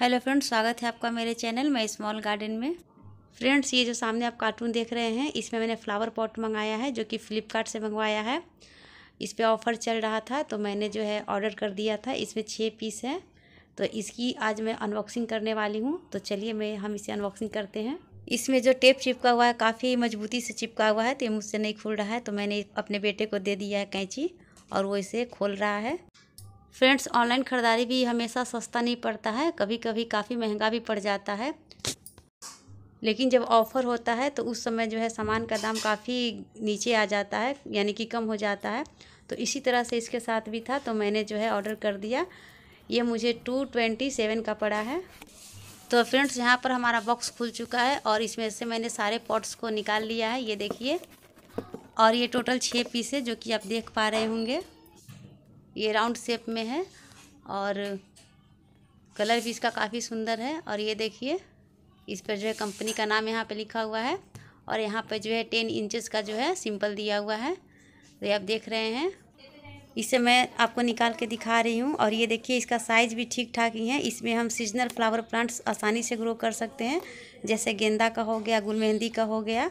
hello friends स्वागत है आपका मेरे चैनल मैं स्मॉल गार्डन में फ्रेंड्स ये जो सामने आप कार्टून देख रहे हैं इसमें मैंने फ्लावर पॉट मंगाया है जो कि फ़्लिपकार्ट से मंगवाया है इस पर ऑफ़र चल रहा था तो मैंने जो है ऑर्डर कर दिया था इसमें छः पीस है तो इसकी आज मैं अनबॉक्सिंग करने वाली हूँ तो चलिए मैं हम इसे अनबॉक्सिंग करते हैं इसमें जो टेप चिपका हुआ है काफ़ी मजबूती से चिपका हुआ है तो ये मुझसे नहीं खुल रहा है तो मैंने अपने बेटे को दे दिया है कैंची और वो इसे खोल रहा है फ्रेंड्स ऑनलाइन ख़रीदारी भी हमेशा सस्ता नहीं पड़ता है कभी कभी काफ़ी महंगा भी पड़ जाता है लेकिन जब ऑफ़र होता है तो उस समय जो है सामान का दाम काफ़ी नीचे आ जाता है यानी कि कम हो जाता है तो इसी तरह से इसके साथ भी था तो मैंने जो है ऑर्डर कर दिया ये मुझे टू ट्वेंटी सेवन का पड़ा है तो फ्रेंड्स यहाँ पर हमारा बॉक्स खुल चुका है और इसमें से मैंने सारे पॉट्स को निकाल लिया है ये देखिए और ये टोटल छः पीस है जो कि आप देख पा रहे होंगे ये राउंड शेप में है और कलर भी इसका काफ़ी सुंदर है और ये देखिए इस पर जो है कंपनी का नाम यहाँ पे लिखा हुआ है और यहाँ पे जो है टेन इंचेस का जो है सिंपल दिया हुआ है तो ये आप देख रहे हैं इसे मैं आपको निकाल के दिखा रही हूँ और ये देखिए इसका साइज़ भी ठीक ठाक ही है इसमें हम सीजनल फ्लावर प्लांट्स आसानी से ग्रो कर सकते हैं जैसे गेंदा का हो गया गुल मेहंदी का हो गया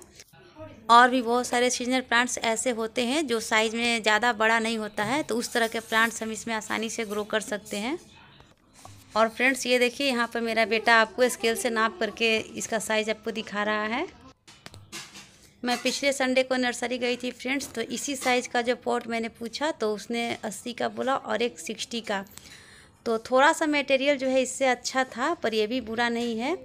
और भी बहुत सारे सीजनल प्लांट्स ऐसे होते हैं जो साइज़ में ज़्यादा बड़ा नहीं होता है तो उस तरह के प्लांट्स हम इसमें आसानी से ग्रो कर सकते हैं और फ्रेंड्स ये देखिए यहाँ पर मेरा बेटा आपको स्केल से नाप करके इसका साइज़ आपको दिखा रहा है मैं पिछले संडे को नर्सरी गई थी फ्रेंड्स तो इसी साइज़ का जो पॉट मैंने पूछा तो उसने अस्सी का बोला और एक सिक्सटी का तो थोड़ा सा मटेरियल जो है इससे अच्छा था पर यह भी बुरा नहीं है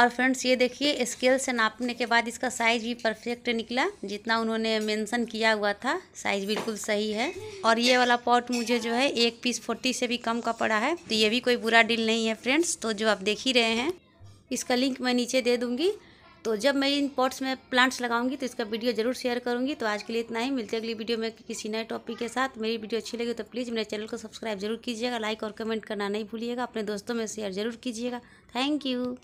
और फ्रेंड्स ये देखिए स्केल से नापने के बाद इसका साइज़ भी परफेक्ट निकला जितना उन्होंने मेंशन किया हुआ था साइज़ बिल्कुल सही है और ये वाला पॉट मुझे जो है एक पीस फोर्टी से भी कम का पड़ा है तो ये भी कोई बुरा डील नहीं है फ्रेंड्स तो जो आप देख ही रहे हैं इसका लिंक मैं नीचे दे दूँगी तो जब मैं इन पॉट्स में प्लांट्स लगाऊंगी तो इसका वीडियो जरूर शेयर करूंगी तो आज के लिए इतना ही मिलते अगली वीडियो में किसी नए टॉपिक के साथ मेरी वीडियो अच्छी लगी तो प्लीज़ मेरे चैनल को सब्सक्राइब जरूर कीजिएगा लाइक और कमेंट करना नहीं भूलिएगा अपने दोस्तों में शेयर जरूर कीजिएगा थैंक यू